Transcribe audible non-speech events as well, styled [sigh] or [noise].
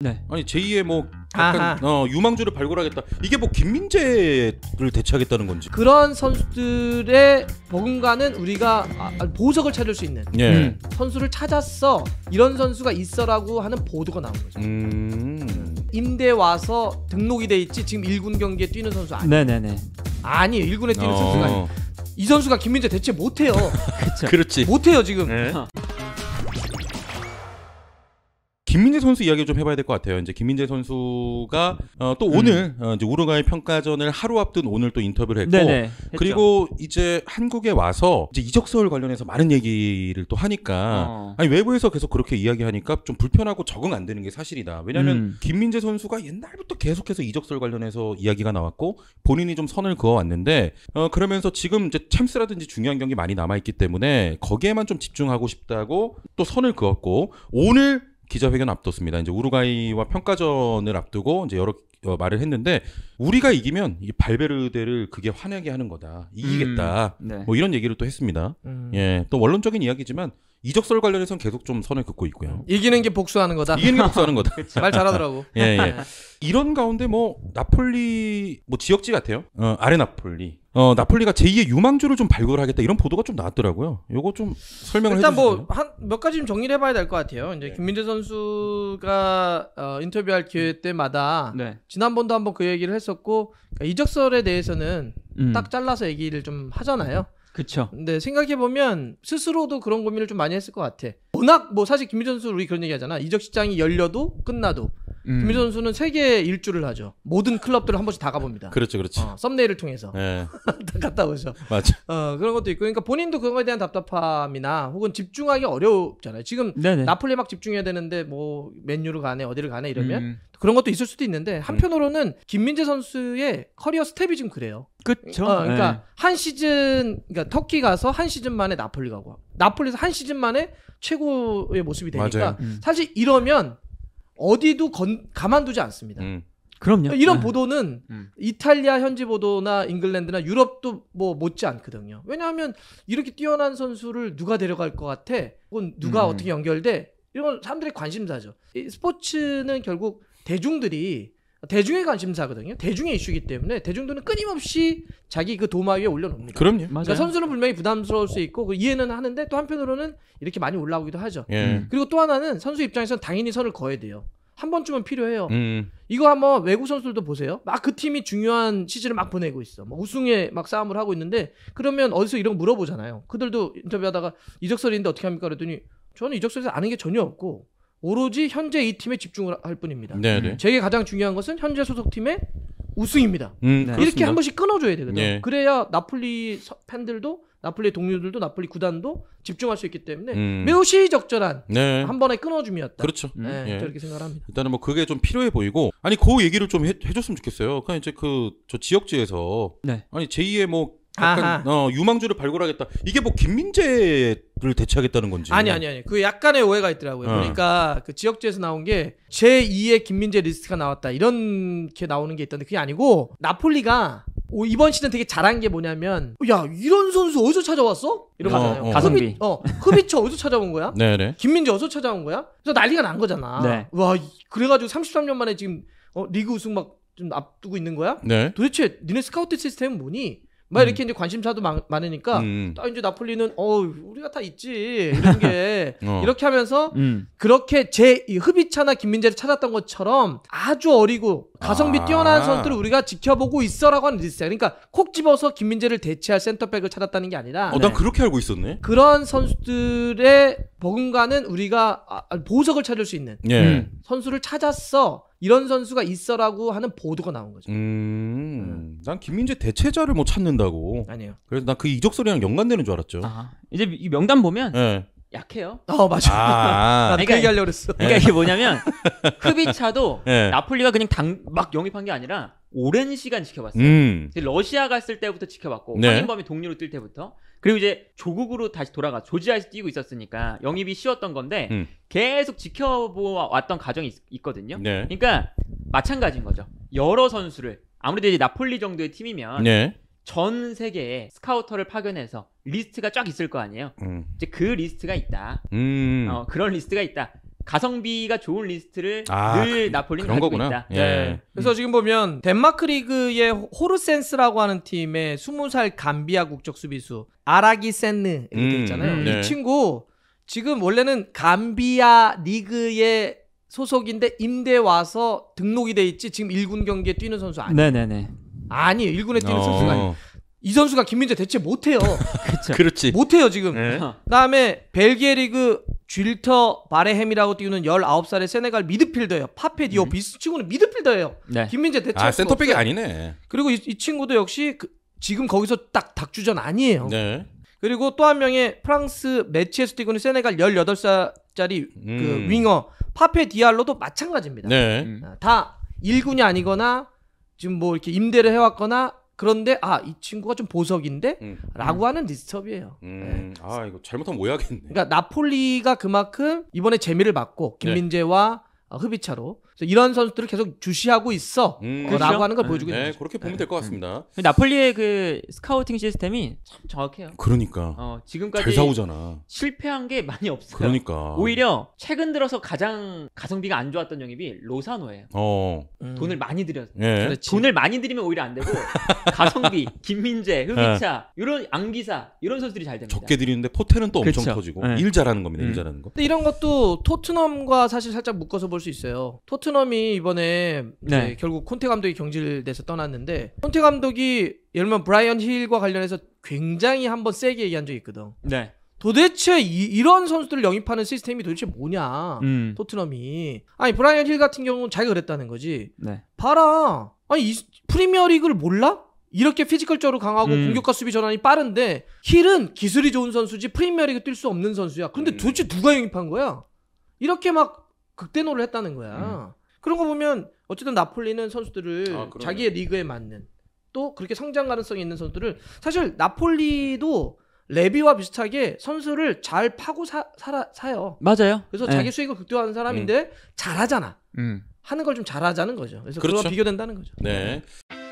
네. 아니 제2의 뭐 약간 어, 유망주를 발굴하겠다. 이게 뭐 김민재를 대체하겠다는 건지. 그런 선수들의 버금가는 우리가 아, 아, 보석을 찾을 수 있는 예. 음. 선수를 찾았어. 이런 선수가 있어라고 하는 보도가 나온 거죠. 음. 임대 와서 등록이 돼 있지 지금 1군 경기에 뛰는 선수 아니. 네네 아니 1군에 뛰는 어. 선수가 아니. 이 선수가 김민재 대체 못해요. [laughs] 그렇지. 못해요 지금. 네. [laughs] 김민재 선수 이야기 좀 해봐야 될 것 같아요. 이제 김민재 선수가 어, 또 오늘 음. 어, 이제 우루과이 평가전을 하루 앞둔 오늘 또 인터뷰를 했고 네네, 그리고 이제 한국에 와서 이제 이적설 관련해서 많은 얘기를 또 하니까 어. 아니 외부에서 계속 그렇게 이야기하니까 좀 불편하고 적응 안 되는 게 사실이다. 왜냐하면 음. 김민재 선수가 옛날부터 계속해서 이적설 관련해서 이야기가 나왔고 본인이 좀 선을 그어왔는데 어, 그러면서 지금 이제 챔스라든지 중요한 경기 많이 남아 있기 때문에 거기에만 좀 집중하고 싶다고 또 선을 그었고 오늘 기자회견 앞뒀습니다. 이제 우루과이와 평가전을 앞두고 이제 여러 어, 말을 했는데 우리가 이기면 이 발베르데를 그게 환하게 하는 거다 이기겠다 음, 네. 뭐 이런 얘기를 또 했습니다. 음. 예또 원론적인 이야기지만 이적설 관련해서는 계속 좀 선을 긋고 있고요. 이기는 게 복수하는 거다. 이기는 게 복수하는 거다. [laughs] 말 잘하더라고. 예, 예. 네. 이런 가운데 뭐 나폴리 뭐 지역지 같아요. 어, 아레 나폴리. 어, 나폴리가 제2의 유망주를 좀 발굴하겠다 이런 보도가 좀 나왔더라고요. 요거 좀 설명을 일단 뭐 한 몇 가지 좀 정리를 해봐야 될 것 같아요. 이제 네. 김민재 선수가 어, 인터뷰할 기회 때마다 네. 지난번도 한번 그 얘기를 했었고 그러니까 이적설에 대해서는 음. 딱 잘라서 얘기를 좀 하잖아요. 그쵸 근데 생각해 보면 스스로도 그런 고민을 좀 많이 했을 것 같아. 워낙 뭐 사실 김민준 선수 우리 그런 얘기하잖아. 이적 시장이 열려도 끝나도 음. 김민수 선수는 세계 일주를 하죠. 모든 클럽들을 한 번씩 다 가봅니다. 그렇죠, 그렇죠. 어, 썸네일을 통해서 네. [laughs] 다 갔다 오죠. 맞아. 어, 그런 것도 있고, 그러니까 본인도 그런 거에 대한 답답함이나 혹은 집중하기 어렵잖아요. 지금 네네. 나폴리 막 집중해야 되는데 뭐 맨유로 가네, 어디를 가네 이러면 음. 그런 것도 있을 수도 있는데 음. 한편으로는 김민재 선수의 커리어 스텝이 좀 그래요. 그렇죠. 어, 그러니까 네. 한 시즌, 그러니까 터키 가서 한 시즌 만에 나폴리 가고 나폴리에서 한 시즌 만에 최고의 모습이 되니까 음. 사실 이러면 어디도 건, 가만두지 않습니다. 음. 그럼요. 이런 네. 보도는 음. 이탈리아 현지 보도나 잉글랜드나 유럽도 뭐 못지 않거든요. 왜냐하면 이렇게 뛰어난 선수를 누가 데려갈 것 같아? 혹은 누가 음. 어떻게 연결돼? 이런 사람들의 관심사죠. 이 스포츠는 결국 대중들이 대중의 관심사거든요. 대중의 이슈이기 때문에 대중들은 끊임없이 자기 그 도마 위에 올려놓는 그럼요. 맞아요. 그러니까 선수는 분명히 부담스러울 수 있고 그 이해는 하는데 또 한편으로는 이렇게 많이 올라오기도 하죠. 예. 음. 그리고 또 하나는 선수 입장에서는 당연히 선을 거야 돼요. 한 번쯤은 필요해요. 음. 이거 한번 외국 선수들도 보세요. 막 그 팀이 중요한 시즌을 막 보내고 있어. 막 우승에 막 싸움을 하고 있는데 그러면 어디서 이런 거 물어보잖아요. 그들도 인터뷰하다가 이적설인데 어떻게 합니까? 그랬더니 저는 이적설에서 아는 게 전혀 없고 오로지 현재 이 팀에 집중을 할 뿐입니다. 네네. 네. 음. 제게 가장 중요한 것은 현재 소속팀의 우승입니다. 음, 네. 이렇게 한 번씩 끊어줘야 되거든요. 네. 그래야 나폴리 팬들도 나폴리 동료들도 나폴리 구단도 집중할 수 있기 때문에 음. 매우 시의적절한 네. 한 번에 끊어줌이었다. 그렇죠. 네, 음. 예. 그렇게 생각합니다. 일단은 뭐 그게 좀 필요해 보이고 아니 그 얘기를 좀 해, 줬으면 좋겠어요. 그냥 이제 그 저 지역지에서 네. 아니 제2의 뭐 약간 어, 유망주를 발굴하겠다. 이게 뭐 김민재를 대체하겠다는 건지. 아니 아니 아니. 그 약간의 오해가 있더라고요. 어. 그러니까 그 지역제에서 나온 게 제2의 김민재 리스트가 나왔다. 이런게 나오는 게 있던데 그게 아니고 나폴리가 오, 이번 시즌 되게 잘한 게 뭐냐면 야 이런 선수 어디서 찾아왔어? 이러잖아요 어, 어. 그러니까 가성비. 흡입, 어, 흡이처 어디서 찾아온 거야? 네네. 네. 김민재 어디서 찾아온 거야? 그래서 난리가 난 거잖아. 네. 와 그래가지고 33년 만에 지금 어, 리그 우승 막 좀 앞두고 있는 거야? 네. 도대체 니네 스카우트 시스템은 뭐니? 막 음. 이렇게 음. 이제 관심사도 많, 으니까딱 음. 음. 이제 나폴리는 어 우리가 다 있지 이런 게 [laughs] 어. 이렇게 하면서 음. 그렇게 제흡입차나 김민재를 찾았던 것처럼 아주 어리고 가성비 아. 뛰어난 선수들을 우리가 지켜보고 있어라고 하는 리스야. 그러니까 콕 집어서 김민재를 대체할 센터백을 찾았다는 게 아니라 어, 난 네. 그렇게 알고 있었네. 그런 선수들의 버금가는 우리가 아, 아, 보석을 찾을 수 있는 예. 음. 선수를 찾았어. 이런 선수가 있어라고 하는 보도가 나온 거죠. 음, 음. 난 김민재 대체자를 못 뭐 찾는다고. 아니요 그래서 난 그 이적 소리랑 연관되는 줄 알았죠. 아, 이제 이 명단 보면 예. 약해요. 어 맞아. 아, 나도 그 얘기하려고 그어 그러니까 이게 뭐냐면 [laughs] 흡입차도 네. 나폴리가 그냥 당, 막 영입한 게 아니라 오랜 시간 지켜봤어요. 음. 러시아 갔을 때부터 지켜봤고 네. 황인범이 동료로 뛸 때부터 그리고 이제 조국으로 다시 돌아가 조지아에서 뛰고 있었으니까 영입이 쉬웠던 건데 음. 계속 지켜보았던 과정이 있, 거든요 네. 그러니까 마찬가지인 거죠. 여러 선수를 아무래도 이제 나폴리 정도의 팀이면 네. 전 세계에 스카우터를 파견해서 리스트가 쫙 있을 거 아니에요. 음. 이제 그 리스트가 있다. 음. 어, 그런 리스트가 있다. 가성비가 좋은 리스트를 아, 늘 그, 나폴리는 그런 가지고 거구나. 있다. 예. 네. 음. 그래서 지금 보면 덴마크 리그의 호르센스라고 하는 팀의 20살 감비아 국적 수비수 아라기 센느 이렇게 음, 있잖아요. 네. 이 친구 지금 원래는 감비아 리그의 소속인데 임대 와서 등록이 돼 있지 지금 1군 경기에 뛰는 선수 아니에요. 네네네. 아니에요. 1군에 뛰는 어. 선수가 아니에요. 이 선수가 김민재 대체 못해요. [laughs] 그렇지. 못해요 지금. 네. 어. 그다음에 벨기에 리그 쥘터 바레햄이라고 뛰는 19살의 세네갈 미드필더예요. 파페 디오프 음. 이 친구는 미드필더예요. 네. 김민재 대체 아 센터백이 아니네. 그리고 이, 이 친구도 역시 그, 지금 거기서 딱 닥주전 아니에요. 네. 그리고 또 한 명의 프랑스 매치에서 뛰고 있는 세네갈 18살짜리 그 음. 그 윙어 파페 디알로도 마찬가지입니다. 네. 아, 다 1군이 아니거나 지금 뭐 이렇게 임대를 해왔거나 그런데 아 이 친구가 좀 보석인데라고 음. 음. 하는 디스터비예요. 음. 네. 아 이거 잘못하면 오야겠네 그러니까 나폴리가 그만큼 이번에 재미를 봤고 네. 김민재와 네. 어, 흡이차로 이런 선수들을 계속 주시하고 있어. 음. 어, 그렇죠? 라고 그렇죠? 하는 걸 보여주고 음. 네, 있는 거죠. 그렇게 보면 네. 될것 음. 같습니다. 나폴리의 그 스카우팅 시스템이 참 정확해요. 그러니까. 어, 지금까지 사오잖아. 실패한 게 많이 없어요. 그러니까. 오히려 최근 들어서 가장 가성비가 안 좋았던 영입이 로사노예요. 어. 돈을 많이 들여 예. 그 돈을 많이 들이면 오히려 안 되고 [laughs] 가성비, 김민재, 흑이차 예. 이런 안기사 이런 선수들이 잘 됩니다. 적게 드리는데 포텐은 또 그렇죠. 터지고 네. 일 잘하는 겁니다. 일 잘하는 거. 근데 이런 것도 토트넘과 사실 살짝 묶어서 볼 수 있어요. 토트 토트넘이 이번에 네. 결국 콘테 감독이 경질돼서 떠났는데 콘테 감독이 예를 들면 브라이언 힐과 관련해서 굉장히 한 번 세게 얘기한 적이 있거든. 네. 도대체 이, 런 선수들을 영입하는 시스템이 도대체 뭐냐 음. 토트넘이 아니 브라이언 힐 같은 경우는 자기가 그랬다는 거지 네. 봐라 아니 프리미어리그를 몰라? 이렇게 피지컬적으로 강하고 음. 공격과 수비 전환이 빠른데 힐은 기술이 좋은 선수지 프리미어리그 뛸 수 없는 선수야 근데 음. 도대체 누가 영입한 거야? 이렇게 막 극대노를 했다는 거야 음. 그런 거 보면 어쨌든 나폴리는 선수들을 아, 자기의 리그에 맞는 또 그렇게 성장 가능성이 있는 선수들을 사실 나폴리도 레비와 비슷하게 선수를 잘 파고 사, 살아, 사요. 맞아요. 그래서 네. 자기 수익을 극대화하는 사람인데 음. 잘하잖아. 음. 하는 걸 좀 잘하자는 거죠. 그래서 그렇죠. 그와 비교된다는 거죠. 네. 네.